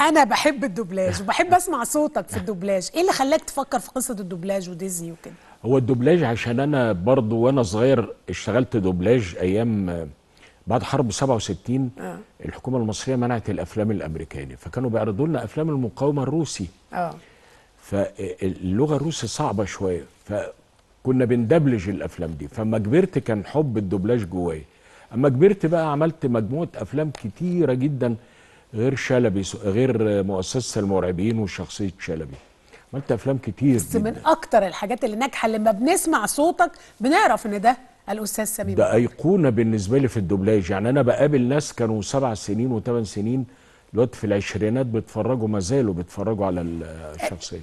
انا بحب الدوبلاج وبحب اسمع صوتك في الدوبلاج ايه اللي خلاك تفكر في قصه الدوبلاج وديزني وكده هو الدوبلاج عشان انا برضو وانا صغير اشتغلت دوبلاج ايام بعد حرب 67 آه. الحكومه المصريه منعت الافلام الامريكاني فكانوا بيعرضوا لنا افلام المقاومه الروسي اه فاللغه الروسي صعبه شويه فكنا بندبلج الافلام دي فما كبرت كان حب الدوبلاج جوايا اما كبرت بقى عملت مجموعه افلام كتيره جدا غير شلبي غير مؤسسه المرعبين وشخصيه شلبي عملت افلام كتير بس من اكتر الحاجات اللي ناجحه لما بنسمع صوتك بنعرف ان ده الاستاذ سمير ده ايقونه بالنسبه لي في الدوبلاج يعني انا بقابل ناس كانوا سبع سنين وثمان سنين دلوقتي في العشرينات بيتفرجوا ما زالوا بيتفرجوا على الشخصيه